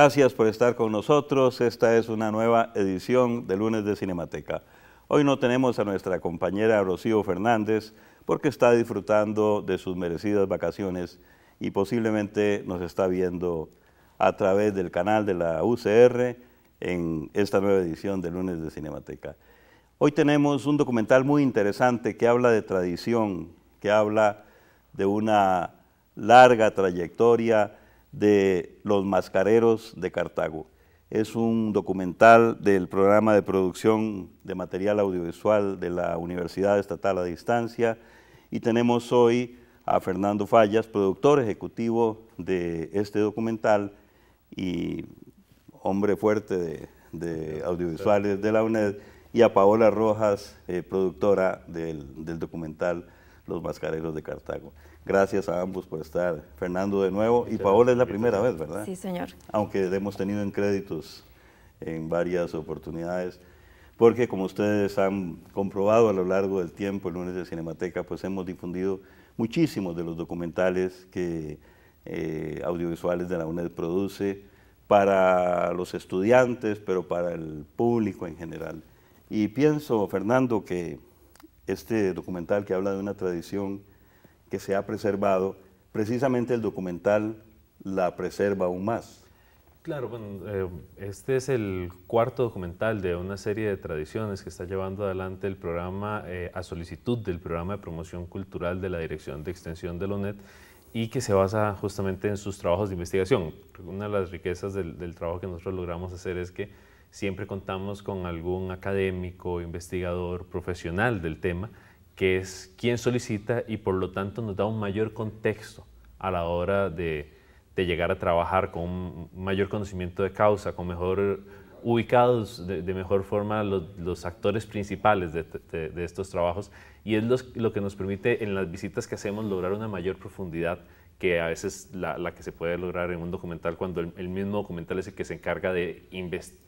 Gracias por estar con nosotros. Esta es una nueva edición de lunes de Cinemateca. Hoy no tenemos a nuestra compañera Rocío Fernández porque está disfrutando de sus merecidas vacaciones y posiblemente nos está viendo a través del canal de la UCR en esta nueva edición de lunes de Cinemateca. Hoy tenemos un documental muy interesante que habla de tradición, que habla de una larga trayectoria de Los Mascareros de Cartago. Es un documental del programa de producción de material audiovisual de la Universidad Estatal a Distancia y tenemos hoy a Fernando Fallas, productor ejecutivo de este documental y hombre fuerte de, audiovisuales de la UNED, y a Paola Rojas, eh, productora del documental Los Mascareros de Cartago. Gracias a ambos por estar. Fernando de nuevo y Paola es la primera vez, ¿verdad? Sí, señor. Aunque hemos tenido en créditos en varias oportunidades, porque como ustedes han comprobado a lo largo del tiempo, el lunes de Cinemateca, pues hemos difundido muchísimos de los documentales que eh, audiovisuales de la UNED produce para los estudiantes, pero para el público en general. Y pienso, Fernando, que este documental que habla de una tradición que se ha preservado, precisamente el documental la preserva aún más. Claro, eh, este es el cuarto documental de una serie de tradiciones que está llevando adelante el programa eh, a solicitud del programa de promoción cultural de la Dirección de Extensión de la UNED y que se basa justamente en sus trabajos de investigación. Una de las riquezas del trabajo que nosotros logramos hacer es que siempre contamos con algún académico, investigador, profesional del tema que es quien solicita y por lo tanto nos da un mayor contexto a la hora de, llegar a trabajar con un mayor conocimiento de causa, con mejor ubicados de, mejor forma los, actores principales de, estos trabajos y es lo que nos permite en las visitas que hacemos lograr una mayor profundidad que a veces la, que se puede lograr en un documental cuando el, mismo documental es el que se encarga de,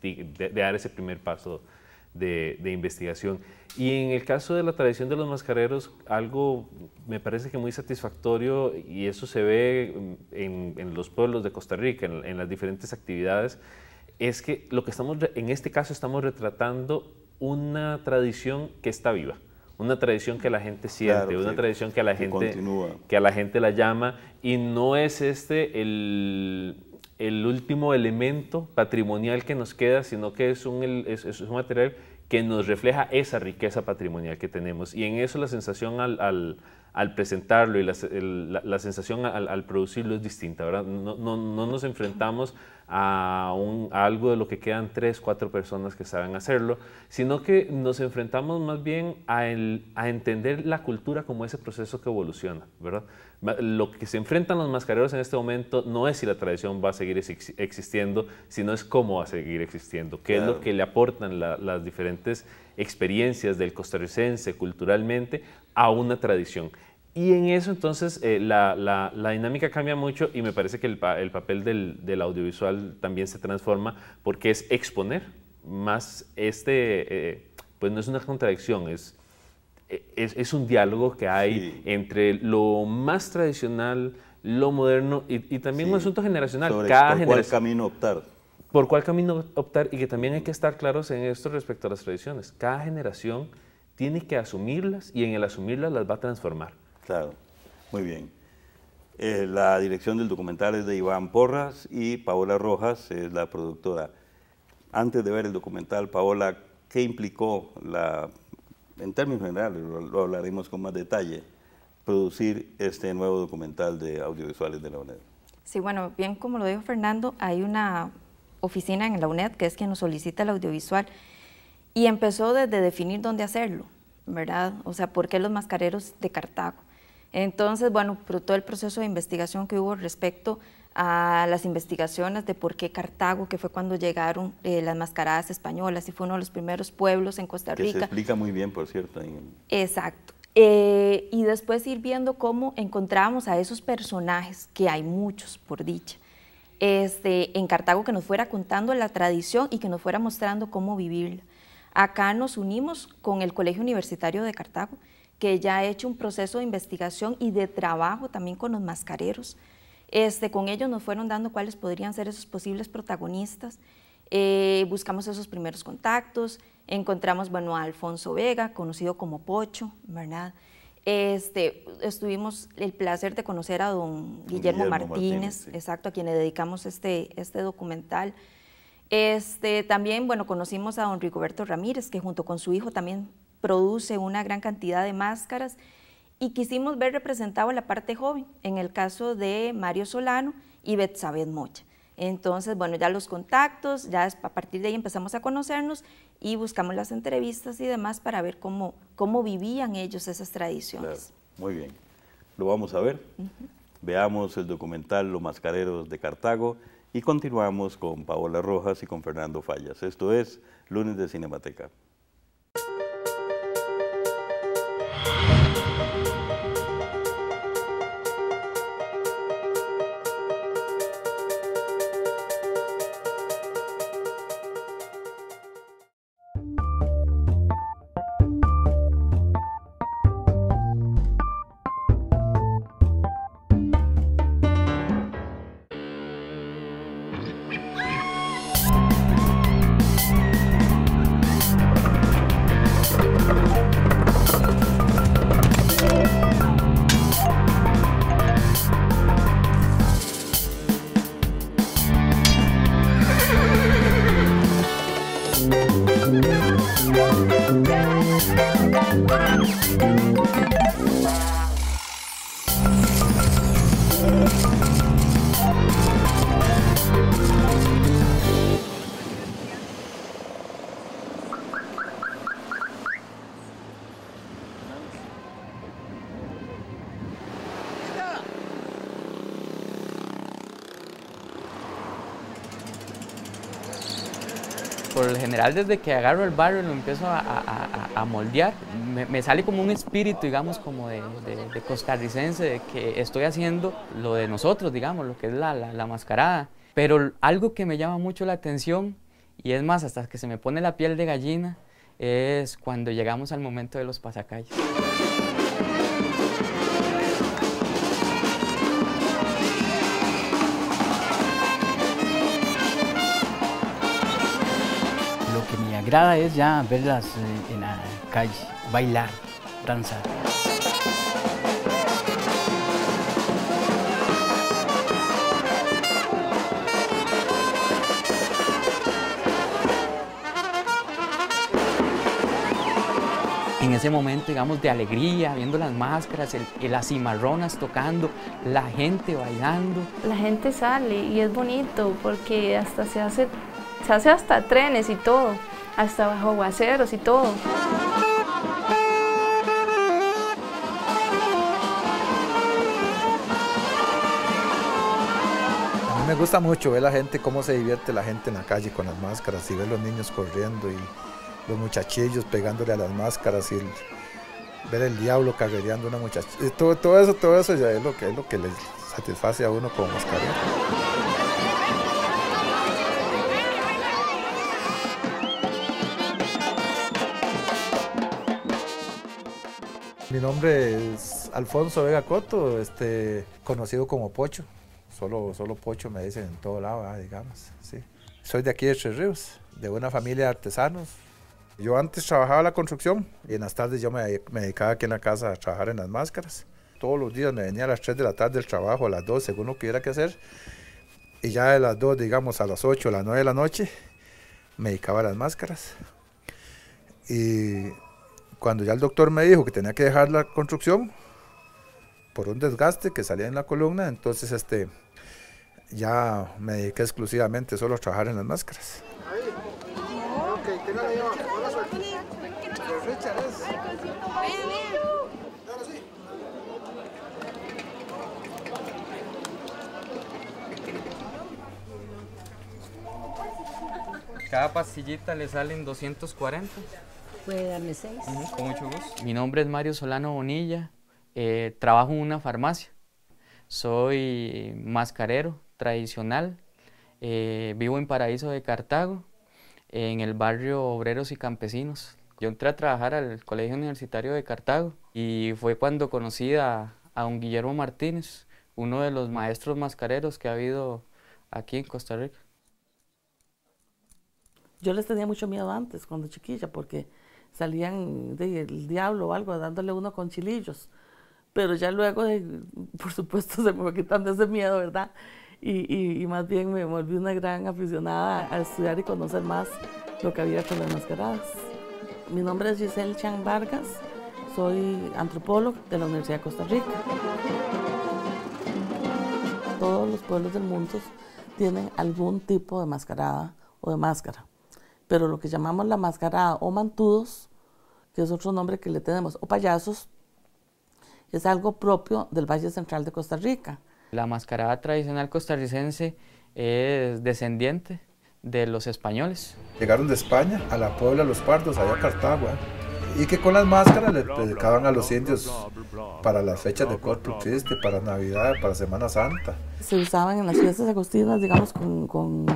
de dar ese primer paso de, investigación. Y en el caso de la tradición de los mascareros, algo me parece que muy satisfactorio, y eso se ve en, los pueblos de Costa Rica, en, las diferentes actividades, es que lo que estamos, en este caso estamos retratando una tradición que está viva una tradición que la gente siente, una tradición que la gente que a la gente la llama y no es este el el último elemento patrimonial que nos queda, sino que es un, es, un material que nos refleja esa riqueza patrimonial que tenemos. Y en eso la sensación al, al, presentarlo y la, la, sensación al, producirlo es distinta, ¿verdad? No, no, no nos enfrentamos a, un, algo de lo que quedan tres, cuatro personas que saben hacerlo, sino que nos enfrentamos más bien a, el, a entender la cultura como ese proceso que evoluciona, ¿verdad? Lo que se enfrentan los mascareros en este momento no es si la tradición va a seguir existiendo, sino es cómo va a seguir existiendo, qué es lo que le aportan las diferentes experiencias del costarricense culturalmente a una tradición. Y en eso entonces eh, la, dinámica cambia mucho y me parece que el, papel del, audiovisual también se transforma porque es exponer más este, eh, pues no es una contradicción, es e, es, un diálogo que hay entre lo más tradicional, lo moderno y, también un asunto generacional. por cuál camino optar. Por cuál camino optar y que también hay que estar claros en esto respecto a las tradiciones. Cada generación tiene que asumirlas y en el asumirlas las va a transformar. Claro, muy bien. Eh, la dirección del documental es de Iván Porras y Paola Rojas es la productora. Antes de ver el documental, Paola, ¿qué implicó la en términos generales, lo, hablaremos con más detalle, producir este nuevo documental de audiovisuales de la UNED? Sí, bueno, bien como lo dijo Fernando, hay una oficina en la UNED que es quien nos solicita el audiovisual y empezó desde definir dónde hacerlo, ¿verdad? O sea, ¿por qué los mascareros de Cartago? Entonces, bueno, todo el proceso de investigación que hubo respecto a a las investigaciones de por qué Cartago, que fue cuando llegaron eh, las mascaradas españolas y fue uno de los primeros pueblos en Costa Rica. Que se explica muy bien, por cierto. Exacto. Eh, y después ir viendo cómo encontramos a esos personajes, que hay muchos, por dicha, este, en Cartago, que nos fuera contando la tradición y que nos fuera mostrando cómo vivirla. Acá nos unimos con el Colegio Universitario de Cartago, que ya ha hecho un proceso de investigación y de trabajo también con los mascareros este, con ellos nos fueron dando cuáles podrían ser esos posibles protagonistas. Eh, buscamos esos primeros contactos, encontramos bueno, a Alfonso Vega, conocido como Pocho, ¿verdad? Este, estuvimos el placer de conocer a don Guillermo, Martínez, exacto, a quien le dedicamos este, este documental. Este, también, bueno, conocimos a don Rigoberto Ramírez, que junto con su hijo también produce una gran cantidad de máscaras y quisimos ver representado la parte joven, en el caso de Mario Solano y Betzabed Mocha. Entonces, bueno, ya los contactos, ya a partir de ahí empezamos a conocernos y buscamos las entrevistas y demás para ver cómo, cómo vivían ellos esas tradiciones. Muy bien, lo vamos a ver. Veamos el documental Los Mascareros de Cartago y continuamos con Paola Rojas y con Fernando Fallas. Esto es Lunes de Cinemateca. Thank you. general desde que agarro el barrio y lo empiezo a, moldear, me, sale como un espíritu, digamos, como de, costarricense, de que estoy haciendo lo de nosotros, digamos, lo que es la, la mascarada. Pero algo que me llama mucho la atención, y es más, hasta que se me pone la piel de gallina, es cuando llegamos al momento de los pasacalles. agrada es ya verlas eh, en la calle, bailar, danzar. en ese momento, digamos, de alegría, viendo las máscaras, las cimarronas tocando, la gente bailando. La gente sale y es bonito porque hasta se hace, se hace hasta trenes y todo hasta bajo aguaceros y todo. A mí me gusta mucho ver la gente, cómo se divierte la gente en la calle con las máscaras y ver los niños corriendo y los muchachillos pegándole a las máscaras y ver el diablo carrereando a una muchacha. Todo, todo, eso, todo eso ya es lo que, es lo que les satisface a uno como mascarilla. Mi nombre es Alfonso Vega Coto, este, conocido como Pocho. Solo, solo Pocho me dicen en todo lado, ah, digamos. Sí. Soy de aquí de Tres Ríos, de una familia de artesanos. Yo antes trabajaba la construcción y en las tardes yo me, dedicaba aquí en la casa a trabajar en las máscaras todos los días me venía a las 3 de la tarde del trabajo, a las 2, según lo que hubiera que hacer. Y ya de las 2, digamos, a las 8, a las 9 de la noche, me dedicaba a las máscaras. Y cuando ya el doctor me dijo que tenía que dejar la construcción por un desgaste que salía en la columna, entonces este ya me dediqué exclusivamente solo a trabajar en las máscaras. Cada pastillita le salen 240 seis. Mi nombre es Mario Solano Bonilla, eh, trabajo en una farmacia, soy mascarero tradicional, eh, vivo en Paraíso de Cartago, en el barrio Obreros y Campesinos. Yo entré a trabajar al Colegio Universitario de Cartago y fue cuando conocí a, a don Guillermo Martínez, uno de los maestros mascareros que ha habido aquí en Costa Rica. Yo les tenía mucho miedo antes, cuando chiquilla, porque salían del diablo o algo, dándole uno con chilillos. Pero ya luego, por supuesto, se me fue quitando ese miedo, ¿verdad? Y, más bien me volví una gran aficionada a estudiar y conocer más lo que había con las mascaradas. Mi nombre es Giselle Chan Vargas, soy antropóloga de la Universidad de Costa Rica. Todos los pueblos del mundo tienen algún tipo de mascarada o de máscara pero lo que llamamos la mascarada o mantudos, que es otro nombre que le tenemos, o payasos, es algo propio del Valle Central de Costa Rica. La mascarada tradicional costarricense es descendiente de los españoles. Llegaron de España a la Puebla los pardos, allá a Cartago, ¿eh? y que con las máscaras le dedicaban a los indios para las fechas de Corpus Christi, para Navidad, para Semana Santa. Se usaban en las fiestas agustinas, digamos, con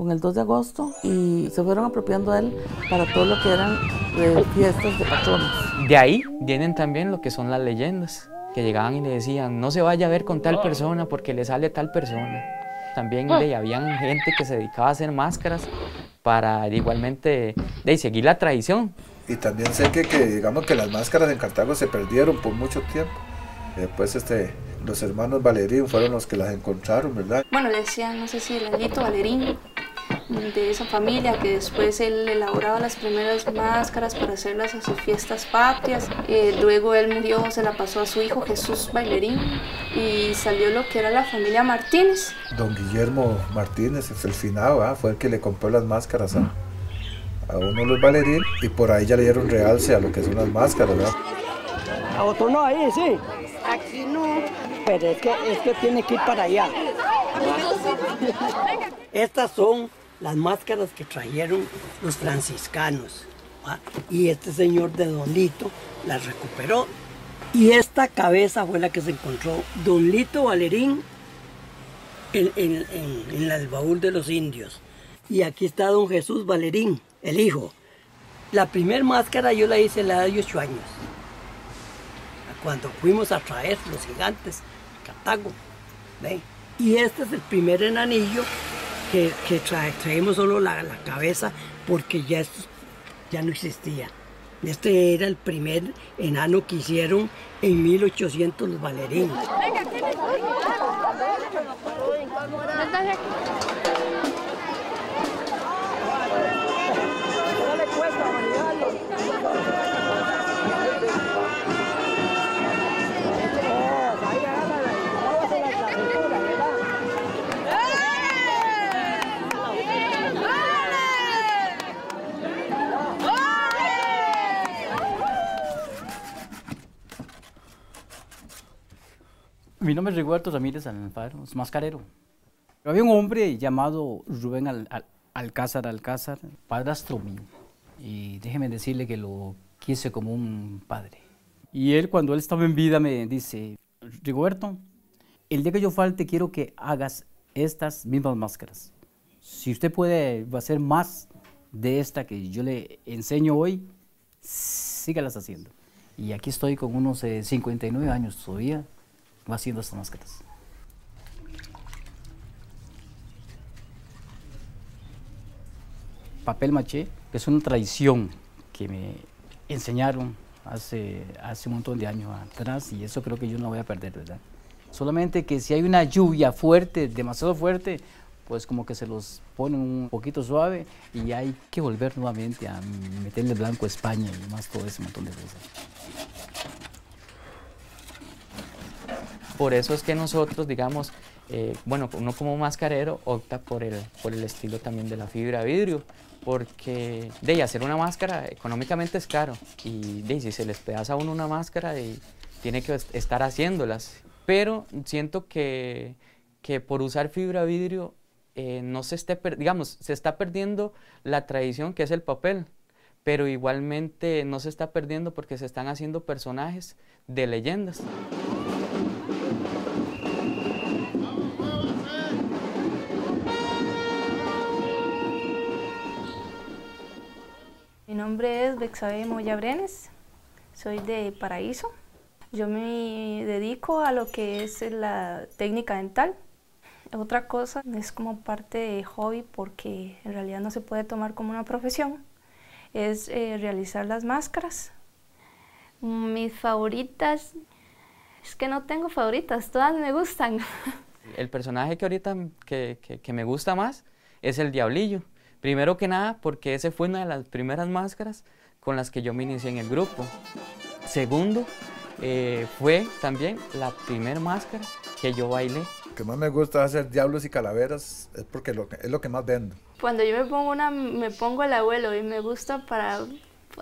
con el 2 de agosto y se fueron apropiando de él para todo lo que eran eh, fiestas de patrones. De ahí vienen también lo que son las leyendas, que llegaban y le decían, no se vaya a ver con tal persona porque le sale tal persona. También le habían gente que se dedicaba a hacer máscaras para igualmente de seguir la tradición. Y también sé que, que, digamos que las máscaras en Cartago se perdieron por mucho tiempo. Después este, los hermanos Valerín fueron los que las encontraron, ¿verdad? Bueno, le decían, no sé si el Valerín, de esa familia que después él elaboraba las primeras máscaras para hacerlas a sus fiestas patrias. Eh, luego él murió, se la pasó a su hijo Jesús Bailerín y salió lo que era la familia Martínez. Don Guillermo Martínez es el finado, ¿ah? fue el que le compró las máscaras a, uno de los bailarines y por ahí ya le dieron realce a lo que son las máscaras. A otro no, ahí sí. Aquí no. Pero es que, es que tiene que ir para allá. Estas son las máscaras que trajeron los franciscanos. Y este señor de Don Lito las recuperó. Y esta cabeza fue la que se encontró Don Lito Valerín en, el baúl de los indios. Y aquí está Don Jesús Valerín, el hijo. La primera máscara yo la hice a la edad de 8 años, cuando fuimos a traer los gigantes, catago Y este es el primer enanillo que, que traemos solo la, cabeza porque ya, ya no existía. Este era el primer enano que hicieron en 1800 los valerinos. Mi nombre es Rigoberto Ramírez Alfaro, es mascarero. Había un hombre llamado Rubén Alcázar Alcázar, padrastro mío. Y déjeme decirle que lo quise como un padre. Y él, cuando él estaba en vida, me dice: Rigoberto, el día que yo falte, quiero que hagas estas mismas máscaras. Si usted puede hacer más de esta que yo le enseño hoy, sígalas haciendo. Y aquí estoy con unos 59 eh, años todavía va haciendo estas máscaras. Papel maché, que es una tradición que me enseñaron hace, hace un montón de años atrás y eso creo que yo no voy a perder, ¿verdad? Solamente que si hay una lluvia fuerte, demasiado fuerte, pues como que se los pone un poquito suave y hay que volver nuevamente a meterle blanco a España y más todo ese montón de cosas. por eso es que nosotros, digamos, eh, bueno, uno como mascarero opta por el, por el estilo también de la fibra vidrio, porque de hacer una máscara económicamente es caro y de, si se les pedaza a uno una máscara y tiene que estar haciéndolas. Pero siento que, que por usar fibra vidrio eh, no se esté, digamos, se está perdiendo la tradición que es el papel, pero igualmente no se está perdiendo porque se están haciendo personajes de leyendas. Mi nombre es Bexabe Moya Brenes, soy de Paraíso. Yo me dedico a lo que es la técnica dental. Otra cosa es como parte de hobby porque en realidad no se puede tomar como una profesión, es eh, realizar las máscaras. Mis favoritas, es que no tengo favoritas, todas me gustan. El personaje que ahorita que me gusta más es el Diablillo Primero que nada, porque esa fue una de las primeras máscaras con las que yo me inicié en el grupo. Segundo, eh, fue también la primera máscara que yo bailé. que más me gusta hacer diablos y calaveras es porque lo es lo que más vendo. Cuando yo me pongo una, me pongo el abuelo y me gusta para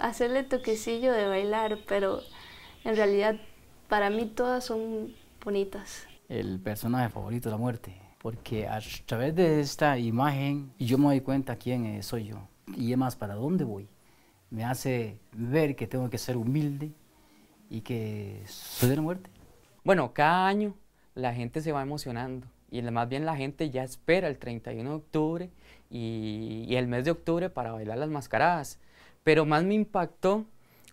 hacerle toquecillo de bailar, pero en realidad para mí todas son bonitas. El personaje favorito, la muerte porque a través de esta imagen yo me doy cuenta quién eh, soy yo y más para dónde voy. Me hace ver que tengo que ser humilde y que soy de la muerte. Bueno, cada año la gente se va emocionando y más bien la gente ya espera el 31 de octubre y, el mes de octubre para bailar las mascaradas. Pero más me impactó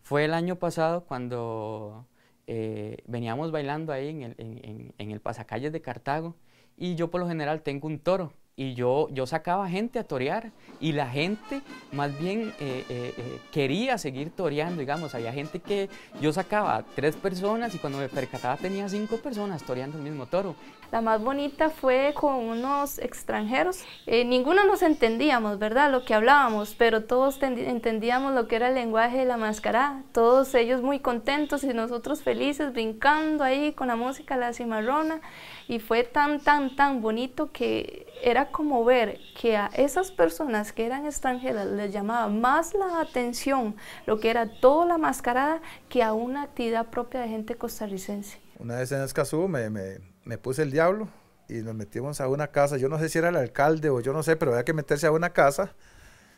fue el año pasado cuando eh, veníamos bailando ahí en el, en el pasacalles de Cartago y yo por lo general tengo un toro y yo, yo sacaba gente a torear y la gente más bien eh, eh, eh, quería seguir toreando, digamos, había gente que yo sacaba tres personas y cuando me percataba tenía cinco personas toreando el mismo toro. La más bonita fue con unos extranjeros, ninguno nos entendíamos, ¿verdad? Lo que hablábamos, pero todos entendíamos lo que era el lenguaje de la máscara todos ellos muy contentos y nosotros felices, brincando ahí con la música, la cimarrona, y fue tan, tan, tan bonito que era como ver que a esas personas que eran extranjeras les llamaba más la atención lo que era toda la mascarada que a una actividad propia de gente costarricense. Una vez en Escazú me, me, me puse el diablo y nos metimos a una casa, yo no sé si era el alcalde o yo no sé, pero había que meterse a una casa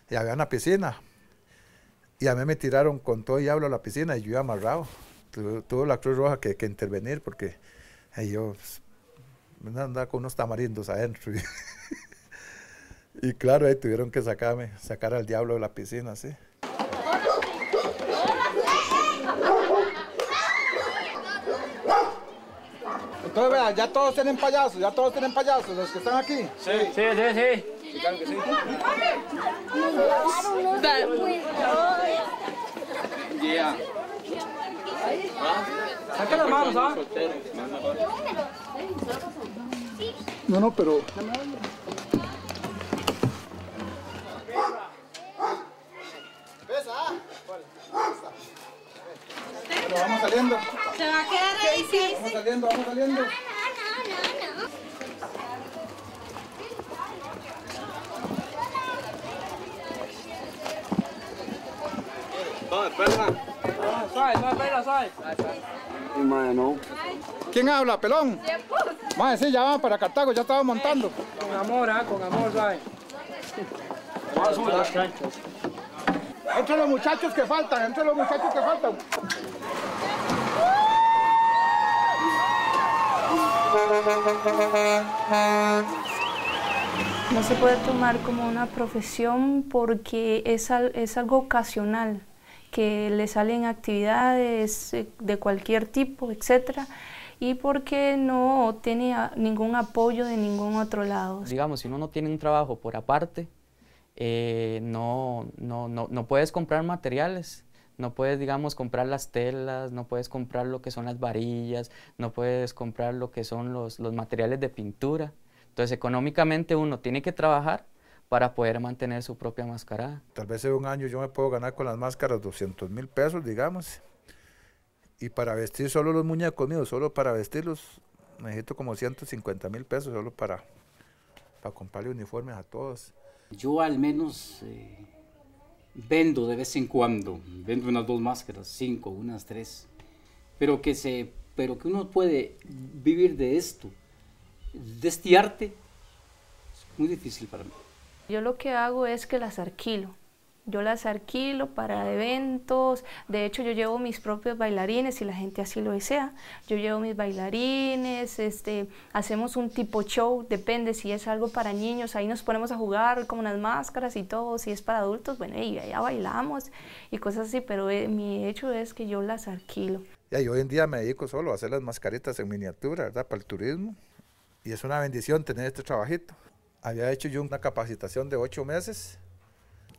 y había una piscina. Y a mí me tiraron con todo diablo a la piscina y yo iba amarrado. Tuvo la Cruz Roja que, que intervenir porque ellos... Pues, me andaba con unos tamarindos adentro. Y, claro, ahí tuvieron que sacarme, sacar al diablo de la piscina, sí. Entonces, vean, ya todos tienen payasos, ya todos tienen payasos, los que están aquí. Sí, sí, sí. sí. Saca las manos, ¿ah? No, no, pero... Pero vamos saliendo. Se va a quedar ahí, sí, Vamos saliendo, vamos saliendo. No, no, ¿Quién habla, pelón? Más sí, ya vamos para Cartago, ya estaba montando. Con amor, ah, Con amor, ¿sabes? Entre los muchachos que faltan, entre los muchachos que faltan. No se puede tomar como una profesión porque es, algo ocasional, que le salen actividades eh, de cualquier tipo, etcétera y porque no tiene ningún apoyo de ningún otro lado. Digamos, si uno no tiene un trabajo por aparte, eh, no, no, no, no puedes comprar materiales no puedes, digamos, comprar las telas, no puedes comprar lo que son las varillas, no puedes comprar lo que son los, los materiales de pintura. Entonces, económicamente uno tiene que trabajar para poder mantener su propia mascarada. Tal vez en un año yo me puedo ganar con las máscaras 200 mil pesos, digamos, y para vestir solo los muñecos míos, solo para vestirlos, necesito como 150 mil pesos solo para, para comprarle uniformes a todos. Yo al menos eh, vendo de vez en cuando, vendo unas dos máscaras, cinco, unas tres, pero que, se, pero que uno puede vivir de esto, de este arte, es muy difícil para mí. Yo lo que hago es que las alquilo. Yo las alquilo para eventos. De hecho, yo llevo mis propios bailarines, si la gente así lo desea. Yo llevo mis bailarines, este, hacemos un tipo show, depende si es algo para niños. Ahí nos ponemos a jugar como unas máscaras y todo. Si es para adultos, bueno, y allá bailamos y cosas así. Pero eh, mi hecho es que yo las alquilo. y hoy en día me dedico solo a hacer las mascaritas en miniatura, ¿verdad? Para el turismo. Y es una bendición tener este trabajito. Había hecho yo una capacitación de ocho meses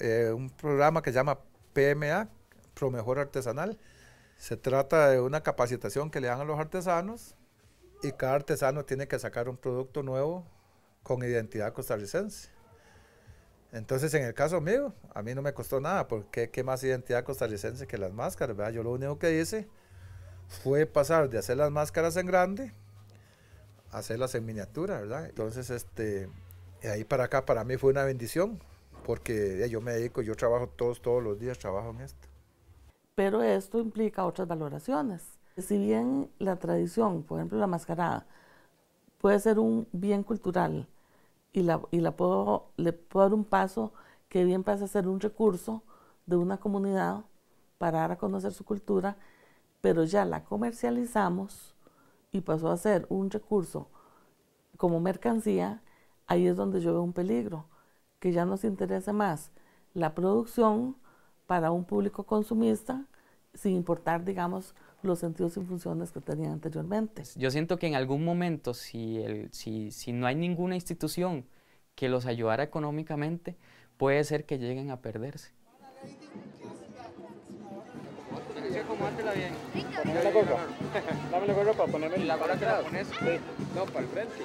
eh, un programa que se llama PMA, Pro Mejor Artesanal. Se trata de una capacitación que le dan a los artesanos y cada artesano tiene que sacar un producto nuevo con identidad costarricense. Entonces, en el caso mío, a mí no me costó nada, porque qué más identidad costarricense que las máscaras, ¿verdad? Yo lo único que hice fue pasar de hacer las máscaras en grande a hacerlas en miniatura, ¿verdad? Entonces, este, de ahí para acá para mí fue una bendición, porque yo me dedico, yo trabajo todos, todos los días, trabajo en esto. Pero esto implica otras valoraciones. Si bien la tradición, por ejemplo la mascarada, puede ser un bien cultural y, la, y la puedo, le puedo dar un paso que bien pasa a ser un recurso de una comunidad para dar a conocer su cultura, pero ya la comercializamos y pasó a ser un recurso como mercancía, ahí es donde yo veo un peligro que ya nos interesa más la producción para un público consumista, sin importar, digamos, los sentidos y funciones que tenían anteriormente. Yo siento que en algún momento, si, el, si, si no hay ninguna institución que los ayudara económicamente, puede ser que lleguen a perderse. la la la No, para el frente.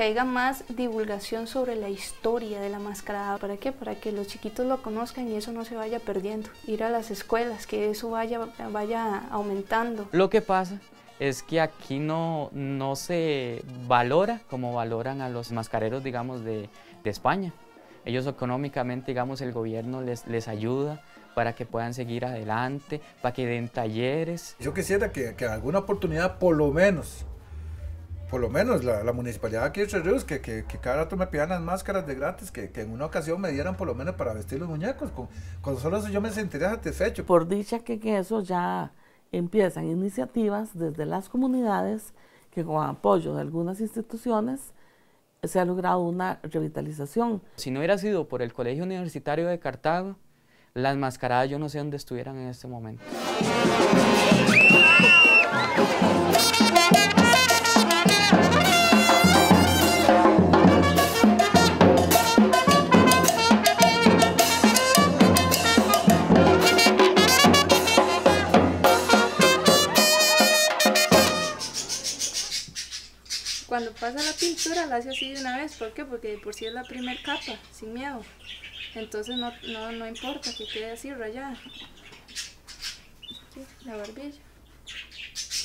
que haya más divulgación sobre la historia de la mascarada. ¿Para qué? Para que los chiquitos lo conozcan y eso no se vaya perdiendo. Ir a las escuelas, que eso vaya, vaya aumentando. Lo que pasa es que aquí no, no se valora como valoran a los mascareros, digamos, de, de España. Ellos económicamente, digamos, el gobierno les, les ayuda para que puedan seguir adelante, para que den talleres. Yo quisiera que, que alguna oportunidad, por lo menos, por lo menos la, municipalidad aquí de Tres Ríos, que, cada rato me pidan las máscaras de gratis, que, en una ocasión me dieran por lo menos para vestir los muñecos. Con, con solo eso yo me sentiría satisfecho. Por dicha que eso ya empiezan iniciativas desde las comunidades que con apoyo de algunas instituciones se ha logrado una revitalización. Si no hubiera sido por el Colegio Universitario de Cartago, las mascaradas yo no sé dónde estuvieran en este momento. la pintura, la hace así de una vez. ¿Por qué? Porque por si es la primera capa, sin miedo. Entonces no, no, no importa que quede así rayada. la barbilla.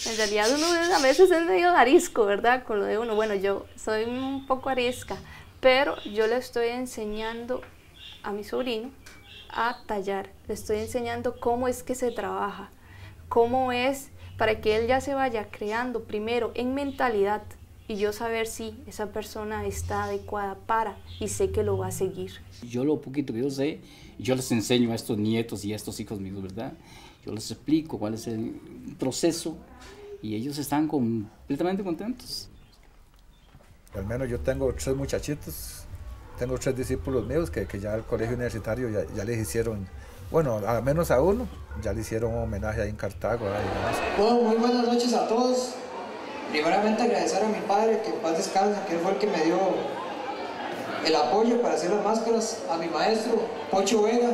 En realidad uno a veces es medio arisco, ¿verdad? Con lo de uno. Bueno, yo soy un poco arisca, pero yo le estoy enseñando a mi sobrino a tallar. Le estoy enseñando cómo es que se trabaja, cómo es para que él ya se vaya creando primero en mentalidad y yo saber si esa persona está adecuada para y sé que lo va a seguir. Yo lo poquito que yo sé, yo les enseño a estos nietos y a estos hijos míos, ¿verdad? Yo les explico cuál es el proceso y ellos están completamente contentos. Al menos yo tengo tres muchachitos, tengo tres discípulos míos que, que ya al colegio universitario ya, ya, les hicieron, bueno, al menos a uno, ya le hicieron un homenaje ahí en Cartago. Oh, muy buenas noches a todos primeramente agradecer a mi padre, que en paz descansa, que él fue el que me dio el apoyo para hacer las máscaras, a mi maestro, Pocho Vega,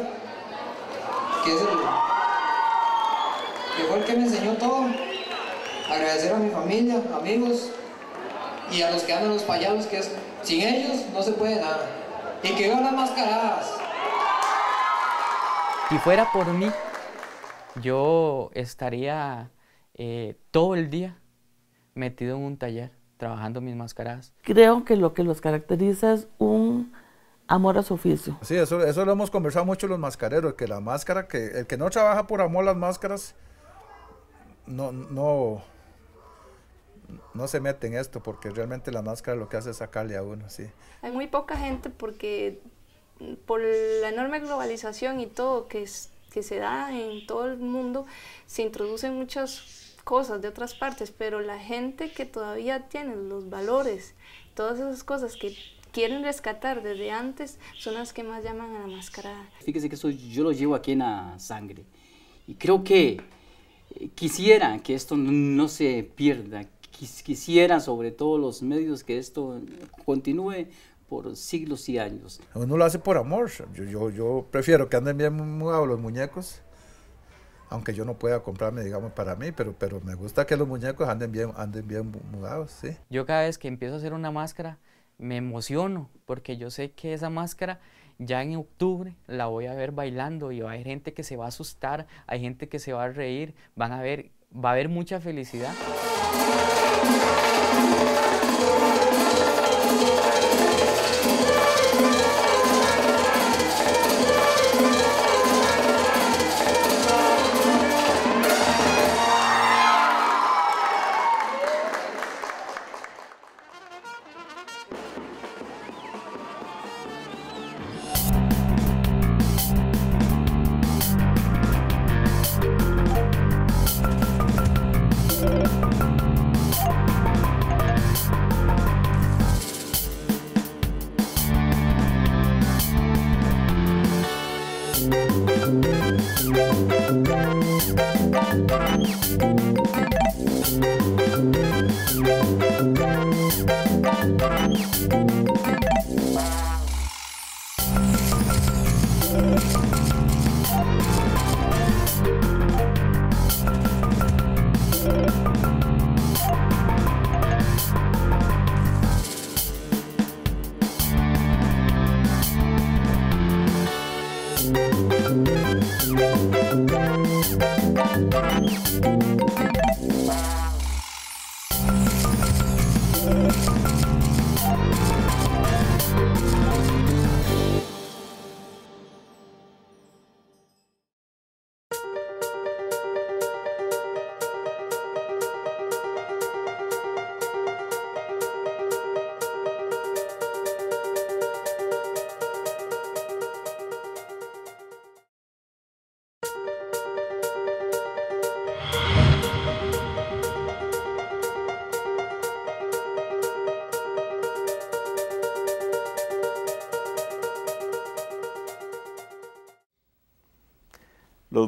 que es el que fue el que me enseñó todo, agradecer a mi familia, amigos, y a los que andan los payanos, que es, sin ellos no se puede nada, y que vean las máscaras. Si fuera por mí, yo estaría eh, todo el día metido en un taller trabajando mis máscaras. Creo que lo que los caracteriza es un amor a su oficio. Sí, eso, eso lo hemos conversado mucho los mascareros, que la máscara, que el que no trabaja por amor a las máscaras, no, no, no se mete en esto, porque realmente la máscara lo que hace es sacarle a uno, sí. Hay muy poca gente porque por la enorme globalización y todo que, que se da en todo el mundo, se introducen muchas cosas de otras partes, pero la gente que todavía tiene los valores, todas esas cosas que quieren rescatar desde antes, son las que más llaman a la mascarada. Fíjese que eso yo lo llevo aquí en la sangre y creo que eh, quisiera que esto no se pierda, quisiera sobre todo los medios que esto continúe por siglos y años. Uno lo hace por amor, yo, yo, yo prefiero que anden bien mudados los muñecos aunque yo no pueda comprarme, digamos, para mí, pero, pero me gusta que los muñecos anden bien, anden bien mudados, sí. Yo cada vez que empiezo a hacer una máscara, me emociono, porque yo sé que esa máscara ya en octubre la voy a ver bailando y hay gente que se va a asustar, hay gente que se va a reír, van a ver, va a haber mucha felicidad. Thank you.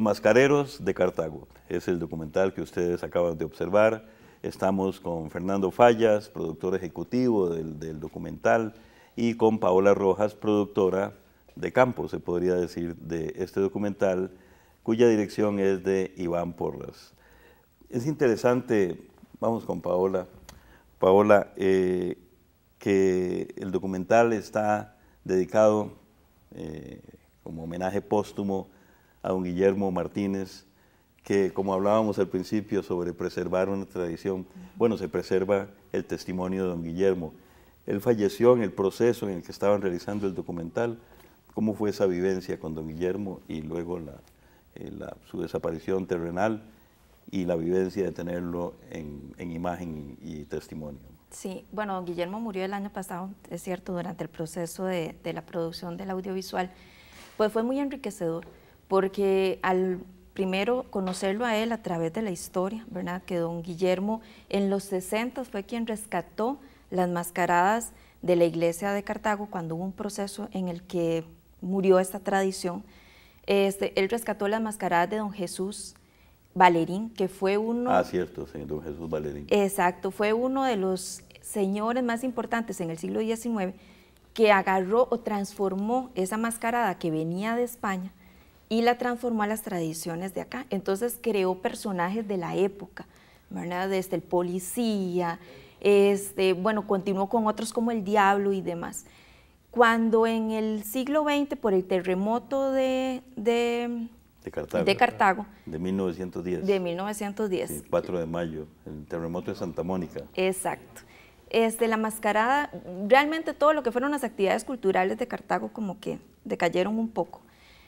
mascareros de Cartago. Es el documental que ustedes acaban de observar. Estamos con Fernando Fallas, productor ejecutivo del, documental, y con Paola Rojas, productora de campo, se podría decir, de este documental, cuya dirección es de Iván Porras. Es interesante, vamos con Paola, Paola, eh, que el documental está dedicado eh, como homenaje póstumo a don Guillermo Martínez, que como hablábamos al principio sobre preservar una tradición, bueno, se preserva el testimonio de don Guillermo. Él falleció en el proceso en el que estaban realizando el documental. ¿Cómo fue esa vivencia con don Guillermo y luego la, eh, su desaparición terrenal y la vivencia de tenerlo en, imagen y, testimonio? Sí, bueno, don Guillermo murió el año pasado, es cierto, durante el proceso de la producción del audiovisual. Pues fue muy enriquecedor porque al primero conocerlo a él a través de la historia, ¿verdad? Que don Guillermo en los 60 fue quien rescató las mascaradas de la iglesia de Cartago cuando hubo un proceso en el que murió esta tradición. Este, él rescató las mascaradas de don Jesús Valerín, que fue uno... Ah, cierto, señor don Jesús Valerín. Exacto, fue uno de los señores más importantes en el siglo XIX que agarró o transformó esa mascarada que venía de España y la transformó a las tradiciones de acá. Entonces creó personajes de la época, Desde el policía, este, bueno, continuó con otros como el diablo y demás. Cuando en el siglo XX, por el terremoto de, de, Cartago, de, 1910. De 1910. El 4 de mayo, el terremoto de Santa Mónica. Exacto. Este, la mascarada, realmente todo lo que fueron las actividades culturales de Cartago como que decayeron un poco.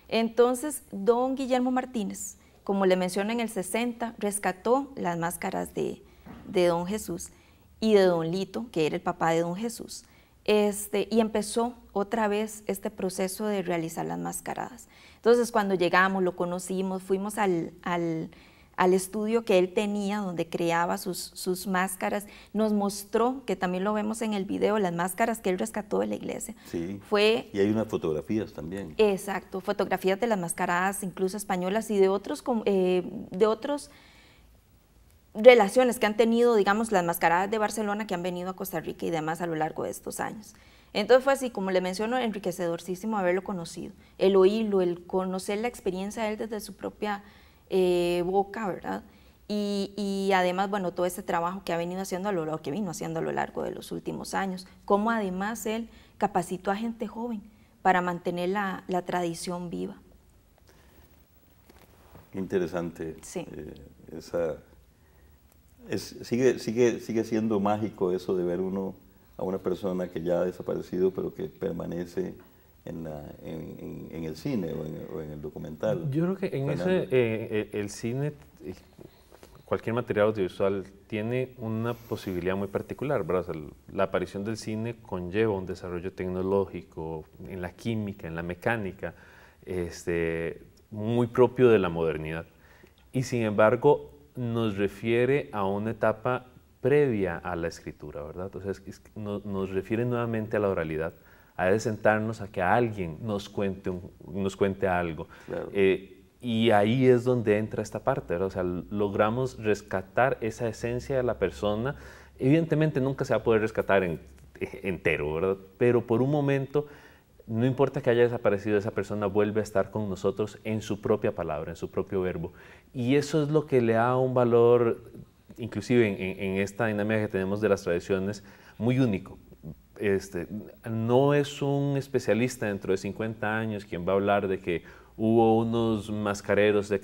Entonces, don Guillermo Martínez, como le mencioné en el 60, rescató las máscaras de, don Jesús y de don Lito, que era el papá de don Jesús. Este, y empezó otra vez este proceso de realizar las mascaradas. Entonces, cuando llegamos, lo conocimos, fuimos al, al al estudio que él tenía donde creaba sus, máscaras, nos mostró, que también lo vemos en el video, las máscaras que él rescató de la iglesia. Sí. Fue, y hay unas fotografías también. Exacto, fotografías de las mascaradas, incluso españolas y de otros, eh, de otros relaciones que han tenido, digamos, las mascaradas de Barcelona que han venido a Costa Rica y demás a lo largo de estos años. Entonces fue así, como le menciono, enriquecedorcísimo haberlo conocido, el oírlo, el conocer la experiencia de él desde su propia eh, boca, ¿verdad? Y, además, bueno, todo ese trabajo que ha venido haciendo a lo largo, vino haciendo a lo largo de los últimos años, cómo además él capacitó a gente joven para mantener la, tradición viva. Interesante. Eh, esa, sigue, sigue, sigue siendo mágico eso de ver uno a una persona que ya ha desaparecido, pero que permanece en, el cine o en, el documental. Yo creo que en ese, eh, e, el cine, eh, cualquier material audiovisual tiene una posibilidad muy particular, la aparición del cine conlleva un desarrollo tecnológico en la química, en la mecánica, este, muy propio de la modernidad. Y sin embargo, nos refiere a una etapa previa a la escritura, ¿verdad? entonces nos refiere nuevamente a la oralidad a veces sentarnos a que alguien nos cuente, nos cuente algo. Eh, y ahí es donde entra esta parte, ¿verdad? O sea, logramos rescatar esa esencia de la persona. Evidentemente nunca se va a poder rescatar en, entero, ¿verdad? Pero por un momento, no importa que haya desaparecido esa persona, vuelve a estar con nosotros en su propia palabra, en su propio verbo. Y eso es lo que le da un valor, inclusive en, en esta dinámica que tenemos de las tradiciones, muy único, este, no es un especialista dentro de 50 años quien va a hablar de que hubo unos mascareros de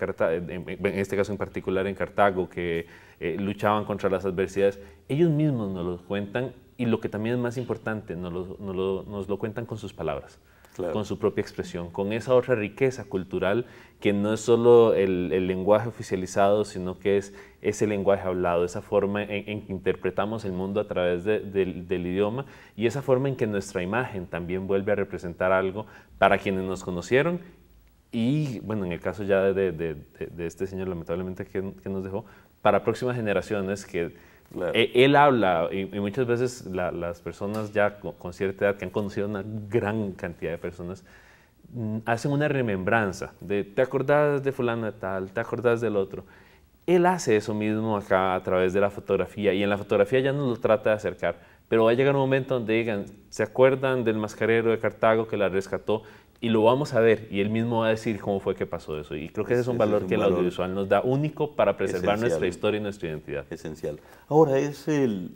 en este caso en particular en Cartago, que eh, luchaban contra las adversidades. Ellos mismos nos lo cuentan y lo que también es más importante, nos lo cuentan con sus palabras con su propia expresión, con esa otra riqueza cultural que no es solo el, lenguaje oficializado, sino que es ese lenguaje hablado, esa forma en, que interpretamos el mundo a través del idioma y esa forma en que nuestra imagen también vuelve a representar algo para quienes nos conocieron y bueno, en el caso ya de, este señor, lamentablemente, que, nos dejó, para próximas generaciones que e, él habla, y, muchas veces las personas ya con, cierta edad, que han conocido una gran cantidad de personas, mm, hacen una remembranza de te acordás de fulano de tal, te acordás del otro. Él hace eso mismo acá a través de la fotografía y en la fotografía ya no lo trata de acercar, pero va a llegar un momento donde digan, ¿se acuerdan del mascarero de Cartago que la rescató? y lo vamos a ver y él mismo va a decir cómo fue que pasó eso. Y creo que ese es un valor que el audiovisual nos da único para preservar nuestra historia y nuestra identidad. Esencial. Ahora, es el,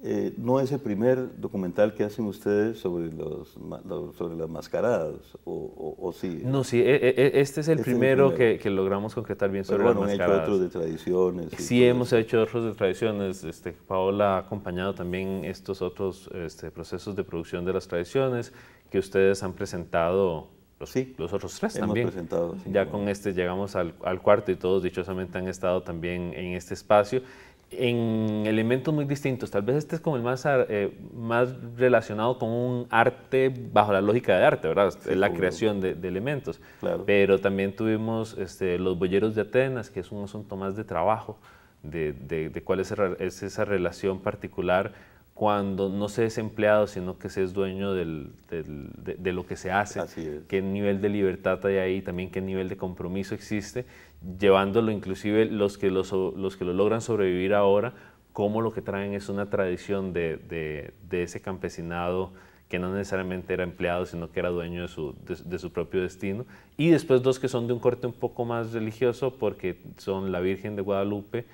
eh, no es el primer documental que hacen ustedes sobre, las mascaradas, o, sí. No, sí, e, e, e, este, este es el primero, Que, logramos concretar bien sobre las mascaradas. hecho otros de tradiciones. Sí, hemos hecho otros de tradiciones. Este, Paola ha acompañado también estos otros este, procesos de producción de las tradiciones que ustedes han presentado los, sí, los, otros tres también. ya con este llegamos al, cuarto y todos dichosamente han estado también en este espacio en elementos muy distintos. Tal vez este es como el más, eh, más relacionado con un arte bajo la lógica de arte, ¿verdad? es la creación de, elementos. Pero también tuvimos este, los boyeros de Atenas, que es un asunto más de trabajo, de, cuál es esa relación particular cuando no se es empleado, sino que se es dueño de, lo que se hace, qué nivel de libertad hay ahí, también qué nivel de compromiso existe, llevándolo inclusive los que, los, que lo logran sobrevivir ahora, cómo lo que traen es una tradición de, ese campesinado que no necesariamente era empleado, sino que era dueño de su, propio destino. Y después dos que son de un corte un poco más religioso, porque son la Virgen de Guadalupe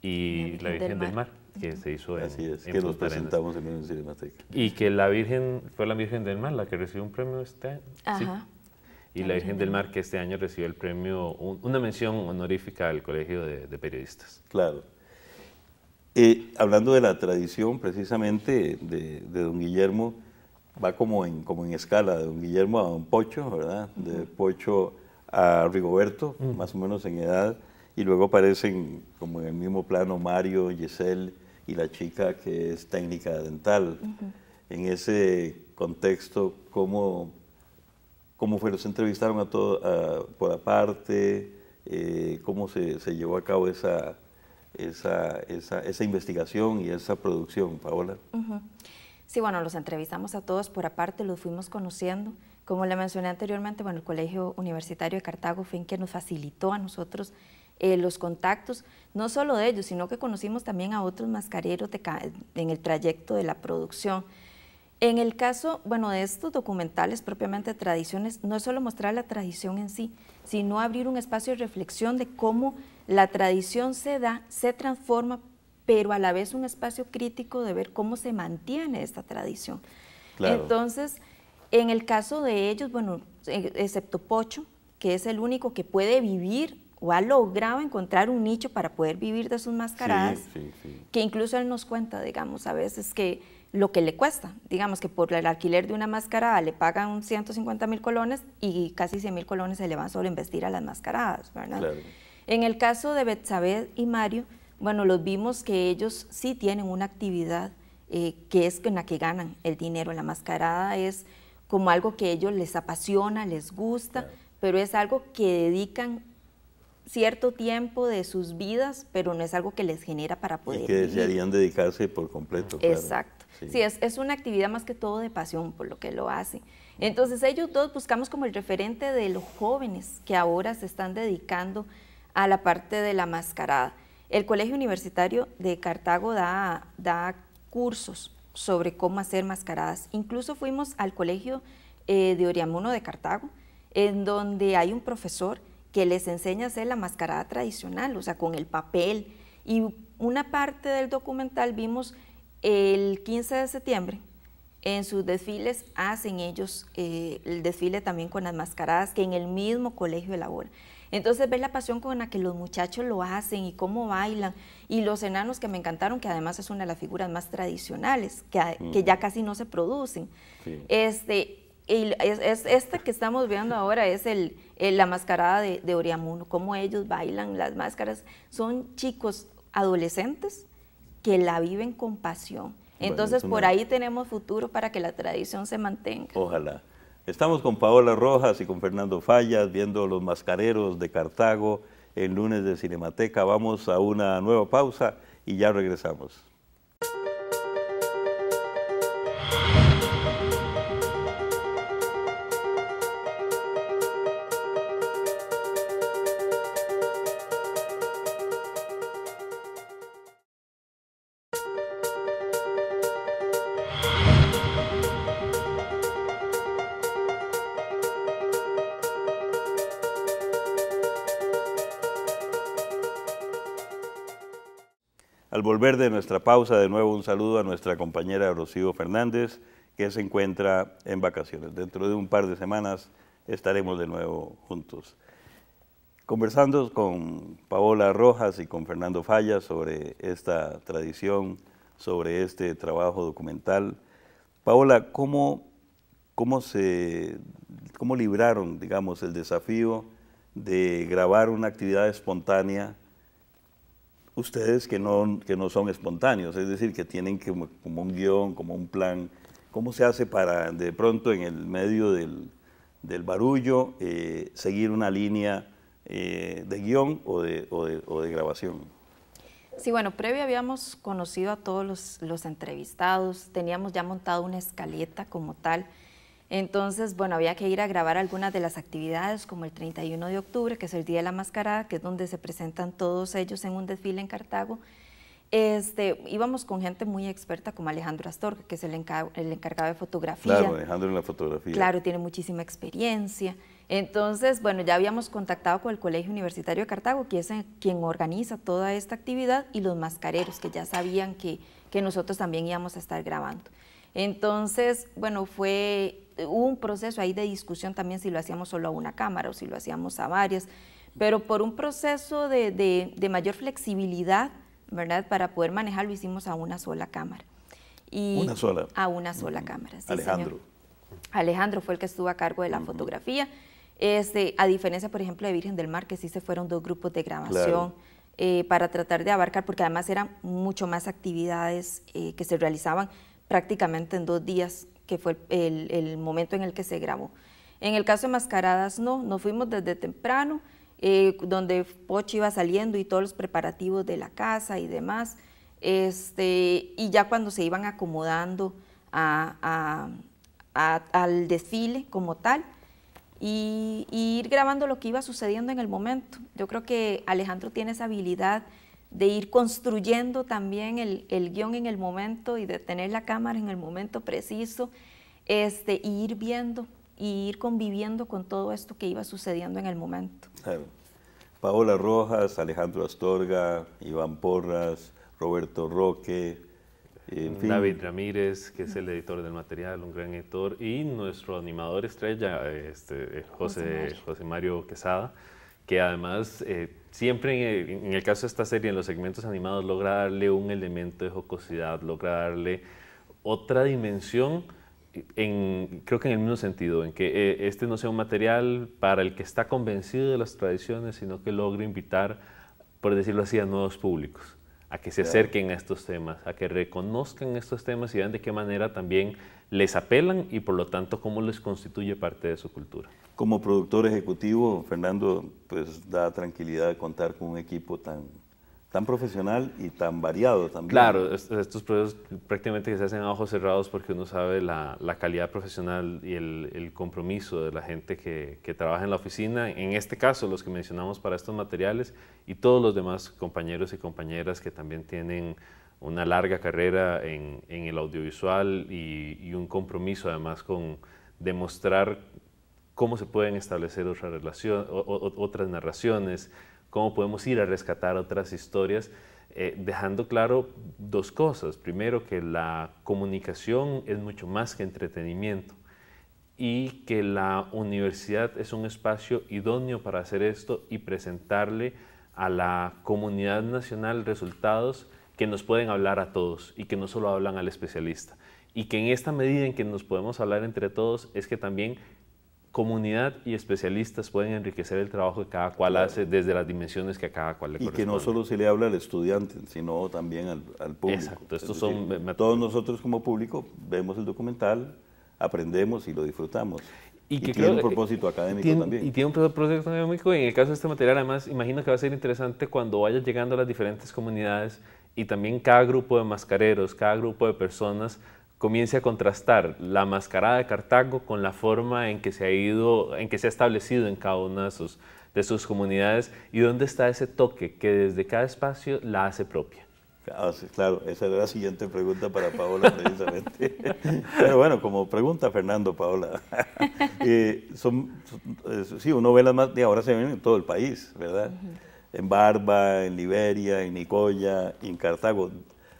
y la Virgen, Del Mar que se hizo en Así es, que nos presentamos en la Cinemateca. Y que la Virgen, fue la Virgen del Mar la que recibió un premio este año. Ajá. Y la, Virgen del Mar que este año recibió el premio, una mención honorífica al Colegio de, Periodistas. Claro. Eh, hablando de la tradición precisamente de, don Guillermo, va como en, como en escala, de don Guillermo a don Pocho, ¿verdad? De Pocho a Rigoberto, mm. más o menos en edad, y luego aparecen como en el mismo plano Mario, Giselle, y la chica que es técnica dental. En ese contexto, ¿cómo, cómo fue? ¿Los entrevistaron a todos por aparte? Eh, ¿Cómo se, se, llevó a cabo esa, esa, esa, esa, investigación y esa producción, Paola? Sí, bueno, los entrevistamos a todos por aparte, los fuimos conociendo. Como le mencioné anteriormente, bueno, el Colegio Universitario de Cartago fue en que nos facilitó a nosotros eh, los contactos, no solo de ellos, sino que conocimos también a otros mascareros en el trayecto de la producción. En el caso, bueno, de estos documentales propiamente tradiciones, no es solo mostrar la tradición en sí, sino abrir un espacio de reflexión de cómo la tradición se da, se transforma, pero a la vez un espacio crítico de ver cómo se mantiene esta tradición. Entonces, en el caso de ellos, bueno, eh, excepto Pocho, que es el único que puede vivir o ha logrado encontrar un nicho para poder vivir de sus mascaradas, que incluso él nos cuenta, digamos, a veces que lo que le cuesta, digamos que por el alquiler de una mascarada le pagan 150 mil colones y casi 100 mil colones se le van solo a investir a las mascaradas, ¿verdad? En el caso de Betsabé y Mario, bueno, los vimos que ellos sí tienen una actividad eh, que es con la que ganan el dinero. La mascarada es como algo que ellos les apasiona, les gusta, pero es algo que dedican cierto tiempo de sus vidas, pero no es algo que les genera para poder. Y que desearían dedicarse por completo. Exacto. Sí, es, es, una actividad más que todo de pasión por lo que lo hace. Entonces ellos dos buscamos como el referente de los jóvenes que ahora se están dedicando a la parte de la mascarada. El Colegio Universitario de Cartago da, da cursos sobre cómo hacer mascaradas. Incluso fuimos al Colegio eh, de Oriamuno de Cartago, en donde hay un profesor que les enseña a hacer la mascarada tradicional, o sea, con el papel. Y una parte del documental vimos el 15 de septiembre, en sus desfiles hacen ellos eh, el desfile también con las mascaradas que en el mismo colegio labor. Entonces ver la pasión con la que los muchachos lo hacen y cómo bailan y los enanos que me encantaron, que además es una de las figuras más tradicionales, que, que ya casi no se producen. Este, y es, este que estamos viendo ahora es el, la mascarada de, Oriamuno, cómo ellos bailan las máscaras. Son chicos adolescentes que la viven con pasión. Entonces, por ahí tenemos futuro para que la tradición se mantenga. Ojalá. Estamos con Paola Rojas y con Fernando Fallas viendo los mascareros de Cartago el lunes de Cinemateca. Vamos a una nueva pausa y ya regresamos. Al volver de nuestra pausa, de nuevo un saludo a nuestra compañera Rocío Fernández, que se encuentra en vacaciones. Dentro de un par de semanas estaremos de nuevo juntos. Conversando con Paola Rojas y con Fernando Falla sobre esta tradición, sobre este trabajo documental. Paola, ¿cómo, cómo, se, libraron, digamos, el desafío de grabar una actividad espontánea ustedes que no, son espontáneos, es decir, que tienen como un guión, como un plan, ¿cómo se hace para de pronto en el medio del, barullo eh, seguir una línea eh, de guión o de, grabación? Sí, bueno, previo habíamos conocido a todos los, los entrevistados, teníamos ya montado una escaleta como tal, entonces, bueno, había que ir a grabar algunas de las actividades, como el 31 de octubre, que es el Día de la Mascarada, que es donde se presentan todos ellos en un desfile en Cartago. Este, íbamos con gente muy experta como Alejandro Astor que es el, encargado de fotografía. Claro, Alejandro en la fotografía. Claro, tiene muchísima experiencia. Entonces, bueno, ya habíamos contactado con el Colegio Universitario de Cartago, que es quien organiza toda esta actividad, y los mascareros, que ya sabían que nosotros también íbamos a estar grabando. Entonces, bueno, fue hubo un proceso ahí de discusión también si lo hacíamos solo a una cámara o si lo hacíamos a varias, pero por un proceso de, mayor flexibilidad, ¿verdad? Para poder manejarlo hicimos a una sola cámara. Y ¿Una sola? A una sola cámara, sí, Alejandro. Señor. Alejandro fue el que estuvo a cargo de la fotografía. Este, a diferencia, por ejemplo, de Virgen del Mar, que sí se fueron dos grupos de grabación eh, para tratar de abarcar, porque además eran mucho más actividades eh, que se realizaban prácticamente en dos días que fue el, momento en el que se grabó. En el caso de Mascaradas, no, nos fuimos desde temprano, eh, donde Pochi iba saliendo y todos los preparativos de la casa y demás, este, y ya cuando se iban acomodando al desfile como tal, y, y ir grabando lo que iba sucediendo en el momento. Yo creo que Alejandro tiene esa habilidad de ir construyendo también el, el guión en el momento y de tener la cámara en el momento preciso, este, ir viendo y ir conviviendo con todo esto que iba sucediendo en el momento. Paola Rojas, Alejandro Astorga, Iván Porras, Roberto Roque, David Ramírez, que es el editor del material, un gran editor, y nuestro animador estrella, este, José, José Mario Quesada que además eh, siempre en, el caso de esta serie, en los segmentos animados, logra darle un elemento de jocosidad, logra darle otra dimensión. Eh, creo que en el mismo sentido, en que eh, este no sea un material para el que está convencido de las tradiciones, sino que logre invitar, por decirlo así, a nuevos públicos a que se acerquen a estos temas, a que reconozcan estos temas y vean de qué manera también les apelan y por lo tanto cómo les constituye parte de su cultura. Como productor ejecutivo, Fernando, pues da tranquilidad contar con un equipo tan tan profesional y tan variado también. Claro, estos proyectos prácticamente se hacen a ojos cerrados porque uno sabe la, calidad profesional y el, compromiso de la gente que, trabaja en la oficina, en este caso los que mencionamos para estos materiales y todos los demás compañeros y compañeras que también tienen una larga carrera en, el audiovisual y, un compromiso además con demostrar cómo se pueden establecer otras, relaciones, otras narraciones, cómo podemos ir a rescatar otras historias, eh, dejando claro dos cosas. Primero, que la comunicación es mucho más que entretenimiento y que la universidad es un espacio idóneo para hacer esto y presentarle a la comunidad nacional resultados que nos pueden hablar a todos y que no solo hablan al especialista. Y que en esta medida en que nos podemos hablar entre todos es que también comunidad y especialistas pueden enriquecer el trabajo que cada cual hace desde las dimensiones que a cada cual le corresponde. Y que no solo se le habla al estudiante, sino también al, público. Exacto, estos son... Todos nosotros como público vemos el documental, aprendemos y lo disfrutamos. Y, tiene un propósito académico también. Y tiene un propósito académico y en el caso de este material además imagino que va a ser interesante cuando vaya llegando a las diferentes comunidades y también cada grupo de mascareros, cada grupo de personas comience a contrastar la mascarada de Cartago con la forma en que se ha ido, en que se ha establecido en cada una de sus, comunidades y dónde está ese toque que desde cada espacio la hace propia. Ah, claro, esa era la siguiente pregunta para Paola precisamente. Pero bueno, como pregunta Fernando, Paola, eh, sí, uno ve las más, y ahora se ven en todo el país, ¿verdad? En Barba, en Liberia, en Nicoya, en Cartago,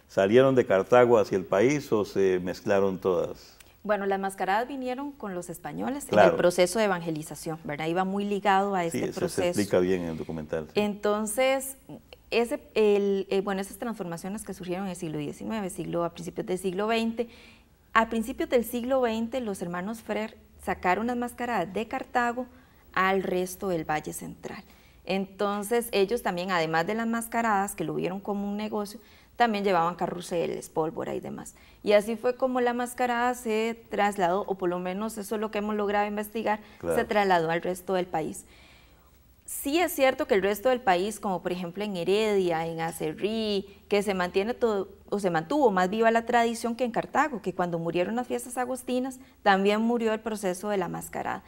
salieron de Cartago hacia el país o se mezclaron todas? Bueno, las mascaradas vinieron con los españoles en el proceso de evangelización, ¿verdad? Iba muy ligado a este sí, eso Se explica bien en el documental. Entonces, eh, bueno, esas transformaciones que surgieron en el siglo XIX, siglo, a principios del siglo XX, a principios del siglo XX los hermanos Frer sacaron las mascaradas de Cartago al resto del Valle Central. Entonces ellos también, además de las mascaradas, que lo vieron como un negocio, también llevaban carruseles, pólvora y demás. Y así fue como la mascarada se trasladó, o por lo menos eso es lo que hemos logrado investigar, se trasladó al resto del país. Sí es cierto que el resto del país, como por ejemplo en Heredia, en Acerrí, que se mantiene o se mantuvo más viva la tradición que en Cartago, que cuando murieron las fiestas agustinas también murió el proceso de la mascarada.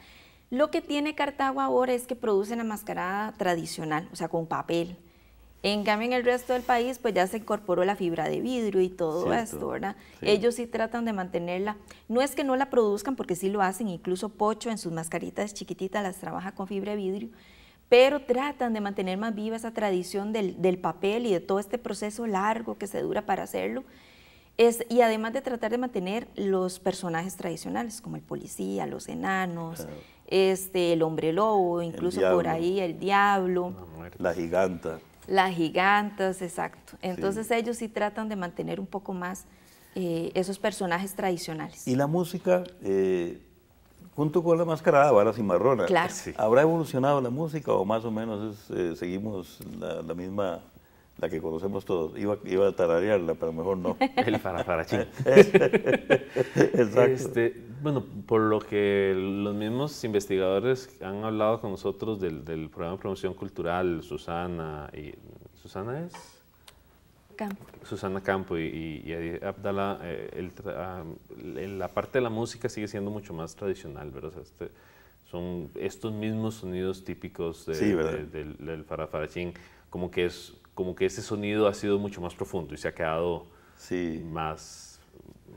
Lo que tiene Cartago ahora es que produce la mascarada tradicional, o sea, con papel en cambio, en el resto del país, pues ya se incorporó la fibra de vidrio y todo esto, ¿verdad? Ellos sí tratan de mantenerla. No es que no la produzcan, porque sí lo hacen, incluso Pocho en sus mascaritas chiquititas las trabaja con fibra de vidrio, pero tratan de mantener más viva esa tradición del, del papel y de todo este proceso largo que se dura para hacerlo. Es, y además de tratar de mantener los personajes tradicionales, como el policía, los enanos, este, el hombre lobo, incluso por ahí el diablo. la giganta las gigantas, exacto. Entonces ellos sí tratan de mantener un poco más eh, esos personajes tradicionales. Y la música, eh, junto con la mascarada, balas y marronas, claro. ¿habrá evolucionado la música o más o menos eh, seguimos la misma que conocemos todos. Iba, a tararearla, pero mejor no. El Farafarachín. Exacto. Este, bueno, por lo que los mismos investigadores han hablado con nosotros del, programa de promoción cultural, Susana, y, ¿Susana es? Campo. Susana Campo y, y, Abdala, eh, ah, la parte de la música sigue siendo mucho más tradicional, ¿verdad? Este, son estos mismos sonidos típicos del, Farafarachín como que, ese sonido ha sido mucho más profundo y se ha quedado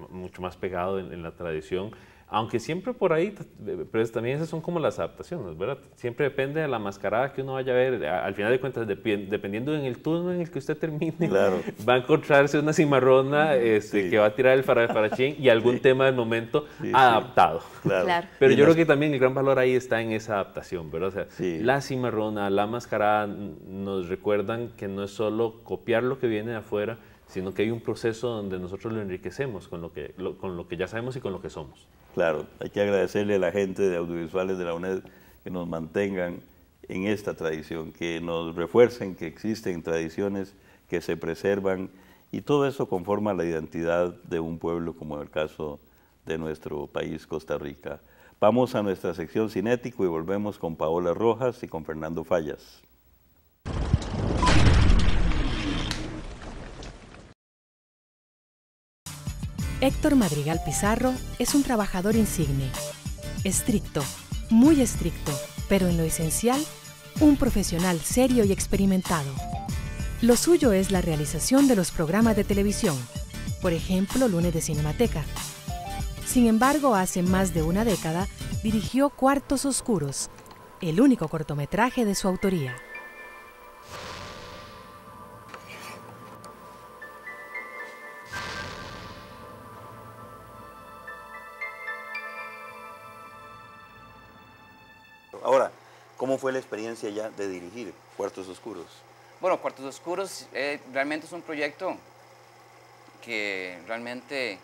mucho más pegado en la tradición aunque siempre por ahí, eh, pero también esas son como las adaptaciones, ¿verdad? Siempre depende de la mascarada que uno vaya a ver. Al final de cuentas, dependiendo en el turno en el que usted termine, va a encontrarse una cimarrona este, que va a tirar el farachín y algún tema del momento adaptado. Claro. Pero yo creo que también el gran valor ahí está en esa adaptación, ¿verdad? O sea, la cimarrona, la mascarada nos recuerdan que no es solo copiar lo que viene de afuera, sino que hay un proceso donde nosotros lo enriquecemos con lo que, con lo que ya sabemos y con lo que somos. Claro, hay que agradecerle a la gente de audiovisuales de la UNED que nos mantengan en esta tradición, que nos refuercen que existen tradiciones que se preservan y todo eso conforma la identidad de un pueblo como en el caso de nuestro país, Costa Rica. Vamos a nuestra sección cinético y volvemos con Paola Rojas y con Fernando Fallas. Héctor Madrigal Pizarro es un trabajador insigne, estricto, muy estricto, pero en lo esencial, un profesional serio y experimentado. Lo suyo es la realización de los programas de televisión, por ejemplo, lunes de Cinemateca. Sin embargo, hace más de una década dirigió Cuartos Oscuros, el único cortometraje de su autoría. ¿Cómo fue la experiencia ya de dirigir Cuartos Oscuros? Bueno, Cuartos Oscuros eh, realmente es un proyecto que realmente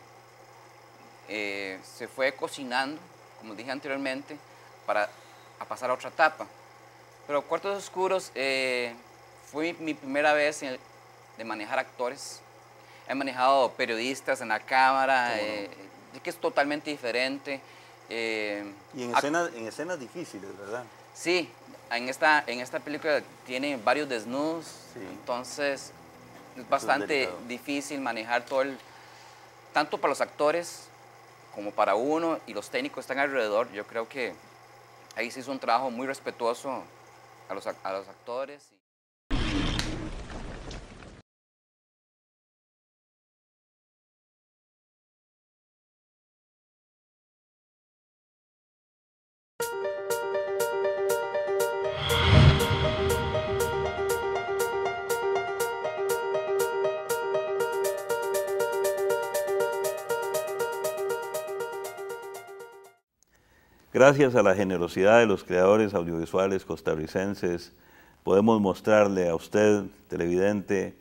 eh, se fue cocinando, como dije anteriormente, para pasar a otra etapa. Pero Cuartos Oscuros eh, fue mi, primera vez de manejar actores. He manejado periodistas en la cámara, que es totalmente diferente. y en en escenas difíciles, ¿verdad? Sí, en esta, en esta película tiene varios desnudos, entonces es bastante difícil manejar todo el... Tanto para los actores como para uno y los técnicos están alrededor, yo creo que ahí se hizo un trabajo muy respetuoso a los, a los actores. Gracias a la generosidad de los creadores audiovisuales costarricenses, podemos mostrarle a usted, televidente,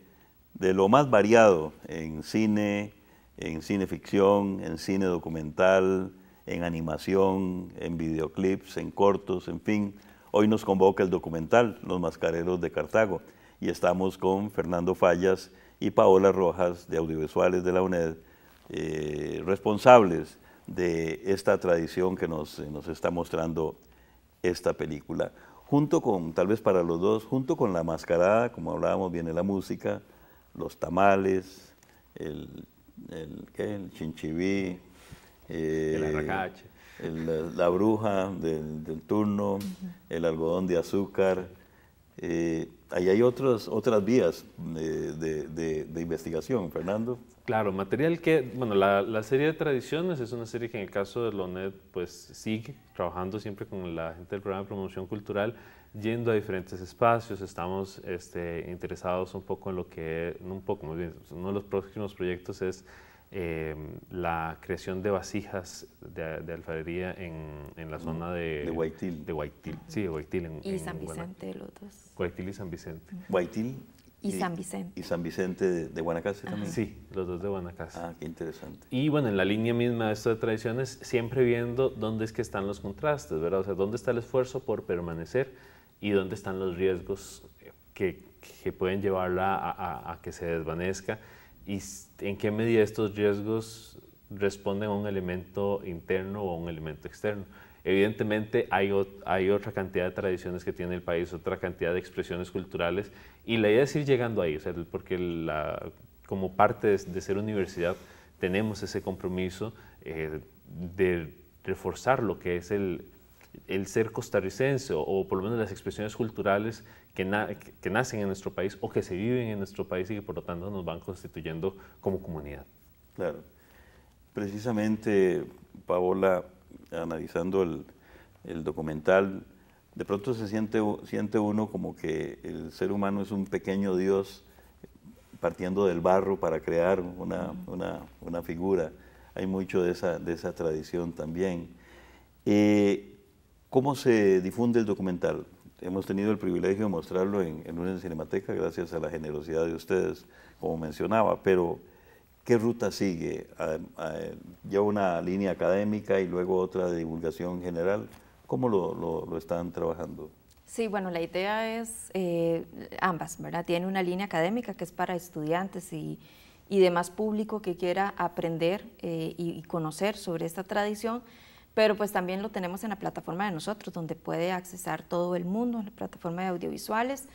de lo más variado en cine, en cine ficción, en cine documental, en animación, en videoclips, en cortos, en fin. Hoy nos convoca el documental Los Mascareros de Cartago y estamos con Fernando Fallas y Paola Rojas de Audiovisuales de la UNED, eh, responsables de esta tradición que nos, eh, nos está mostrando esta película. Junto con, tal vez para los dos, junto con la mascarada, como hablábamos, viene la música, los tamales, el, el, chinchiví, eh, la, bruja del, turno, el algodón de azúcar, eh, Ahí hay otras vías eh, de, investigación, Fernando. Claro, material que, bueno, la, serie de tradiciones es una serie que en el caso de LONED pues sigue trabajando siempre con la gente del programa de promoción cultural, yendo a diferentes espacios. Estamos este, interesados un poco en lo que, un poco, muy bien, uno de los próximos proyectos es Em, la creación de vasijas de, alfarería en, en, la zona de... De Guaitil. De Guaitil, sí, de Guaitil. En, y San Vicente, los dos. Guaitil y San Vicente. Guaitil y, San Vicente. Y San Vicente de, Guanacaste también. Sí, los dos de Guanacaste. Ah, qué interesante. Y bueno, en la línea misma de de tradiciones, siempre viendo dónde es que están los contrastes, ¿verdad? O sea, dónde está el esfuerzo por permanecer y dónde están los riesgos que, que pueden llevarla a, a que se desvanezca y en qué medida estos riesgos responden a un elemento interno o a un elemento externo. Evidentemente hay, otra cantidad de tradiciones que tiene el país, otra cantidad de expresiones culturales y la idea es ir llegando ahí, o sea, porque la, como parte de, ser universidad tenemos ese compromiso eh, de reforzar lo que es el, el ser costarricense o, por lo menos las expresiones culturales que, nacen en nuestro país o que se viven en nuestro país y que por lo tanto nos van constituyendo como comunidad. Claro. Precisamente, Paola, analizando el, documental, de pronto se siente, siente uno como que el ser humano es un pequeño Dios partiendo del barro para crear una, figura. Hay mucho de esa, de esa tradición también. Eh, ¿Cómo se difunde el documental? hemos tenido el privilegio de mostrarlo en, en una cinemateca gracias a la generosidad de ustedes, como mencionaba, pero ¿qué ruta sigue? ¿Ya una línea académica y luego otra de divulgación general? ¿Cómo lo, están trabajando? Sí, bueno, la idea es eh, ambas, ¿verdad? Tiene una línea académica que es para estudiantes y, demás público que quiera aprender eh, y conocer sobre esta tradición, pero pues también lo tenemos en la plataforma de nosotros, donde puede accesar todo el mundo, en la plataforma de audiovisuales.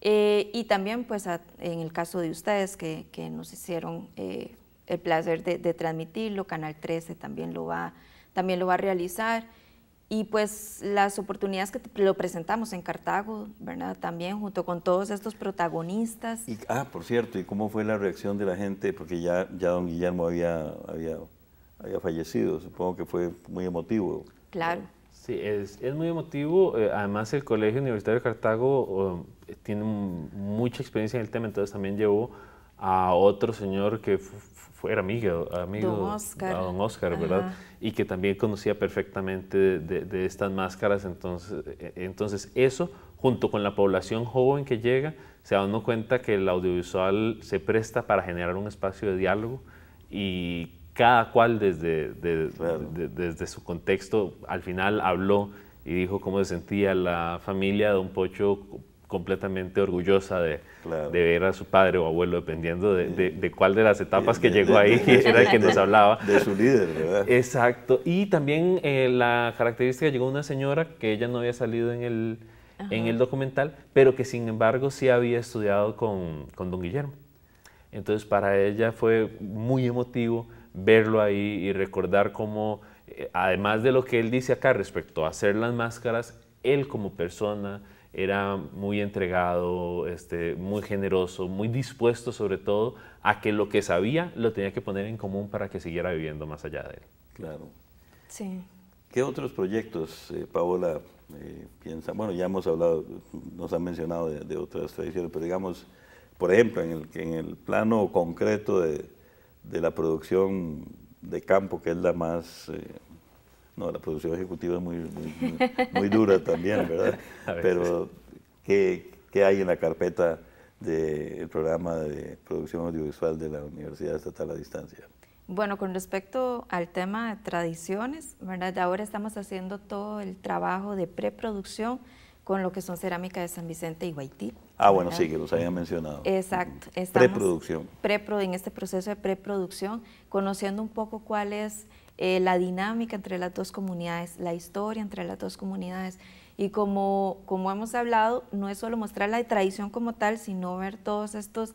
Eh, y también pues en el caso de ustedes que, que nos hicieron eh, el placer de, transmitirlo, Canal 13 también lo va, también lo va a realizar. Y pues las oportunidades que lo presentamos en Cartago, ¿verdad? También junto con todos estos protagonistas. ah, por cierto, ¿y cómo fue la reacción de la gente? Porque ya, ya don Guillermo había, había haya fallecido. Supongo que fue muy emotivo. Claro. Sí, es, es muy emotivo. Eh, además, el Colegio Universitario de Cartago tiene mucha experiencia en el tema, entonces también llevó a otro señor que era amigo, amigo don Oscar, don Oscar ¿verdad? Y que también conocía perfectamente de, estas máscaras. Entonces, eh, eh, entonces, eso, junto con la población joven que llega, se da cuenta que el audiovisual se presta para generar un espacio de diálogo y cada cual desde, desde su contexto, al final habló y dijo cómo se sentía la familia de un pocho completamente orgullosa de, ver a su padre o abuelo, dependiendo de, cuál de las etapas que llegó ahí, era el que nos hablaba. De su líder, ¿verdad? Exacto. Y también eh, la característica, llegó una señora que ella no había salido en el, en el documental, pero que sin embargo sí había estudiado con, con don Guillermo. Entonces para ella fue muy emotivo verlo ahí y recordar cómo, eh, además de lo que él dice acá respecto a hacer las máscaras, él como persona era muy entregado, este, muy generoso, muy dispuesto sobre todo a que lo que sabía lo tenía que poner en común para que siguiera viviendo más allá de él. Claro. Sí. ¿Qué otros proyectos, eh, Paola, eh, piensa? Bueno, ya hemos hablado, nos han mencionado de, de otras tradiciones, pero digamos, por ejemplo, en el, en el plano concreto de, de la producción de campo, que es la más... Eh, no, la producción ejecutiva es muy, muy, dura también, ¿verdad? Pero, ¿qué, hay en la carpeta del de programa de producción audiovisual de la Universidad Estatal a Distancia? Bueno, con respecto al tema de tradiciones, ¿verdad? Ahora estamos haciendo todo el trabajo de preproducción con lo que son Cerámica de San Vicente y Guaití. Ah, bueno, sí, que los habían mencionado. Exacto. Preproducción. en este proceso de preproducción, conociendo un poco cuál es eh, la dinámica entre las dos comunidades, la historia entre las dos comunidades. Y como, como hemos hablado, no es solo mostrar la tradición como tal, sino ver todos estos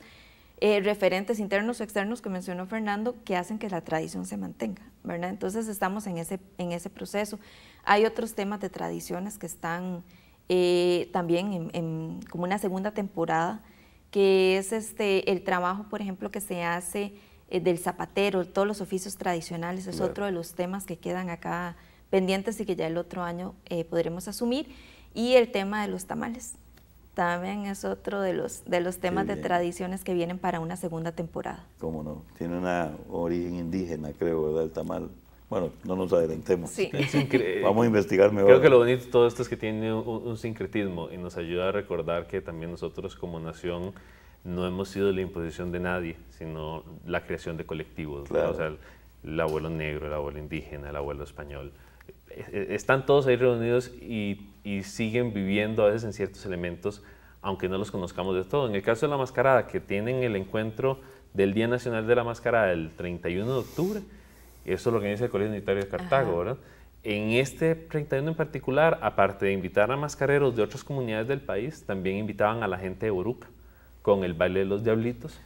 eh, referentes internos o externos que mencionó Fernando que hacen que la tradición se mantenga, ¿verdad? Entonces estamos en ese, en ese proceso. Hay otros temas de tradiciones que están eh, también como una segunda temporada, que es este, el trabajo, por ejemplo, que se hace eh, del zapatero, todos los oficios tradicionales, es otro de los temas que quedan acá pendientes y que ya el otro año eh, podremos asumir, y el tema de los tamales. También es otro de los, de los temas de tradiciones que vienen para una segunda temporada. Cómo no, tiene una origen indígena, creo, ¿verdad? El tamal. Bueno, no nos adelantemos. Vamos a investigar mejor. Creo que lo bonito de todo esto es que tiene un, sincretismo y nos ayuda a recordar que también nosotros como nación no hemos sido la imposición de nadie, sino la creación de colectivos. O sea, el, abuelo negro, el abuelo indígena, el abuelo español. E, e, están todos ahí reunidos y, siguen viviendo a veces en ciertos elementos, aunque no los conozcamos de todo. En el caso de la mascarada, que tienen el encuentro del Día Nacional de la Mascarada el 31 de octubre, eso es lo que dice el Colegio Unitario de Cartago, En este 31 en particular, aparte de invitar a mascareros de otras comunidades del país, también invitaban a la gente de Boruca con el baile de los diablitos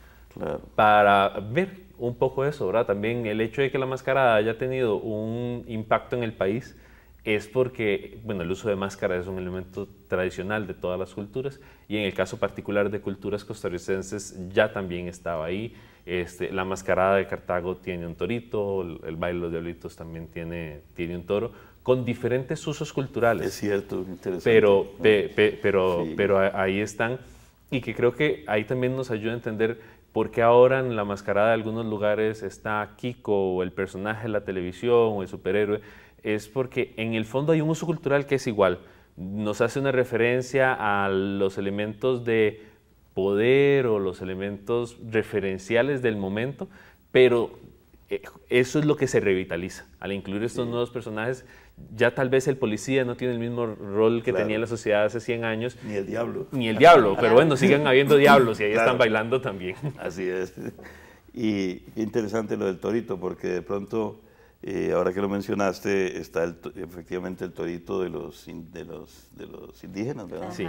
para ver un poco eso, ¿verdad? También el hecho de que la mascarada haya tenido un impacto en el país es porque, bueno, el uso de máscara es un elemento tradicional de todas las culturas y en el caso particular de culturas costarricenses ya también estaba ahí. Este, la mascarada de Cartago tiene un torito, el baile de los también tiene, tiene un toro, con diferentes usos culturales. Es cierto, interesante. Pero, pero, pero ahí están y que creo que ahí también nos ayuda a entender por qué ahora en la mascarada de algunos lugares está Kiko o el personaje de la televisión o el superhéroe es porque en el fondo hay un uso cultural que es igual. Nos hace una referencia a los elementos de poder o los elementos referenciales del momento, pero eh, eso es lo que se revitaliza. Al incluir estos nuevos personajes, ya tal vez el policía no tiene el mismo rol que tenía la sociedad hace 100 años. Ni el diablo. Ni el diablo, pero bueno, siguen habiendo diablos y ahí están bailando también. Así es. Y interesante lo del torito, porque de pronto eh, ahora que lo mencionaste, está efectivamente el torito de los, de los, indígenas, ¿verdad? Sí.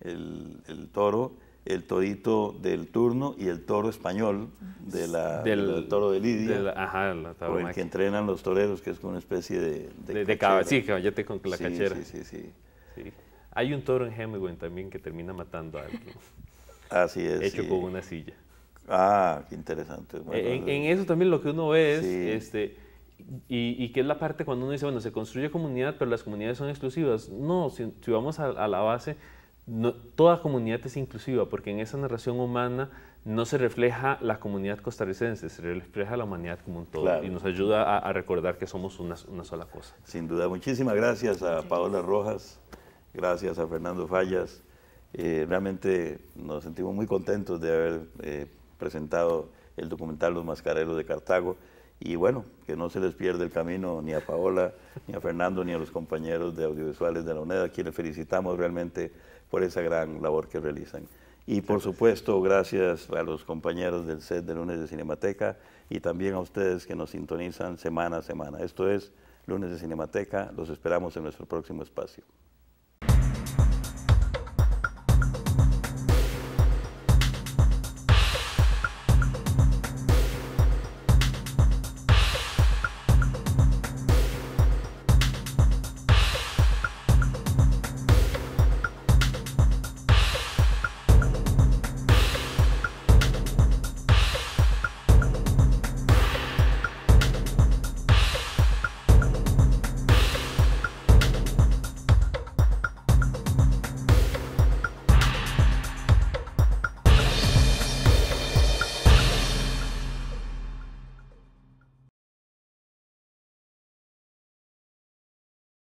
El, toro, el torito del turno y el toro español de la, del, toro de Lidia. ajá, por el que entrenan los toreros, que es una especie de. De, sí, caballete con la cachera. Sí, sí, sí, Hay un toro en Hemingway también que termina matando a alguien. Así es. Hecho con una silla. Ah, qué interesante. en, eso también lo que uno ve es. Este, y, qué es la parte cuando uno dice, bueno, se construye comunidad, pero las comunidades son exclusivas. No, si, vamos a, la base, toda comunidad es inclusiva, porque en esa narración humana no se refleja la comunidad costarricense, se refleja la humanidad como un todo y nos ayuda a, recordar que somos una, sola cosa. Sin duda, muchísimas gracias a Paola Rojas, gracias a Fernando Fallas. Eh, realmente nos sentimos muy contentos de haber eh, presentado el documental Los Mascareros de Cartago. Y bueno, que no se les pierda el camino ni a Paola, ni a Fernando, ni a los compañeros de audiovisuales de la UNED, a quienes felicitamos realmente por esa gran labor que realizan. Y por supuesto, gracias a los compañeros del set de lunes de Cinemateca y también a ustedes que nos sintonizan semana a semana. Esto es lunes de Cinemateca, los esperamos en nuestro próximo espacio.